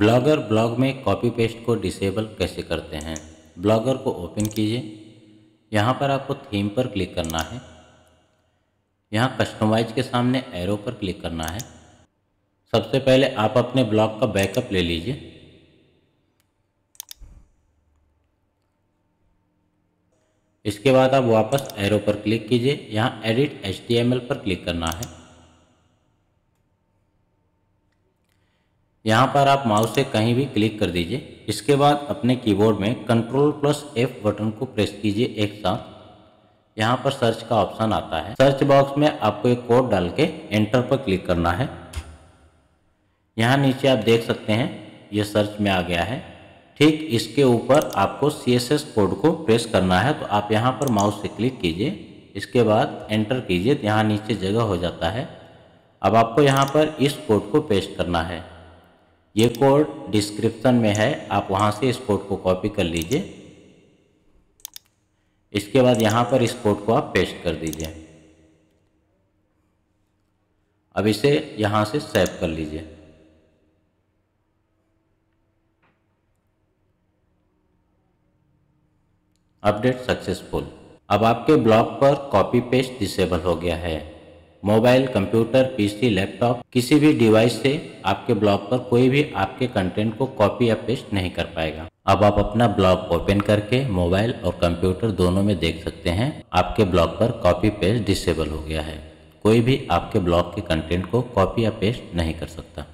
blogger blog में copy paste को disable कैसे करते हैं ब्लॉगर को ओपन कीजिए यहाँ पर आपको थीम पर क्लिक करना है यहाँ कस्टमाइज के सामने एरो पर क्लिक करना है सबसे पहले आप अपने ब्लॉग का बैकअप ले लीजिए इसके बाद आप वापस एरो पर क्लिक कीजिए यहाँ एडिट एच पर क्लिक करना है यहाँ पर आप माउस से कहीं भी क्लिक कर दीजिए इसके बाद अपने कीबोर्ड में कंट्रोल प्लस एफ बटन को प्रेस कीजिए एक साथ यहाँ पर सर्च का ऑप्शन आता है सर्च बॉक्स में आपको एक कोड डाल के एंटर पर क्लिक करना है यहाँ नीचे आप देख सकते हैं ये सर्च में आ गया है ठीक इसके ऊपर आपको सी एस एस कोड को प्रेस करना है तो आप यहाँ पर माउस से क्लिक कीजिए इसके बाद एंटर कीजिए तो यहाँ नीचे जगह हो जाता है अब आपको यहाँ पर इस कोड को पेस्ट करना है ये कोड डिस्क्रिप्शन में है आप वहाँ से इस कोड को कॉपी कर लीजिए इसके बाद यहाँ पर इस कोड को आप पेस्ट कर दीजिए अब इसे यहाँ से सेव कर लीजिए अपडेट सक्सेसफुल अब आपके ब्लॉग पर कॉपी पेस्ट डिसेबल हो गया है मोबाइल कंप्यूटर पीसी लैपटॉप किसी भी डिवाइस से आपके ब्लॉग पर कोई भी आपके कंटेंट को कॉपी या पेस्ट नहीं कर पाएगा अब आप अपना ब्लॉग ओपन करके मोबाइल और कंप्यूटर दोनों में देख सकते हैं आपके ब्लॉग पर कॉपी पेस्ट डिसेबल हो गया है कोई भी आपके ब्लॉग के कंटेंट को कॉपी या पेस्ट नहीं कर सकता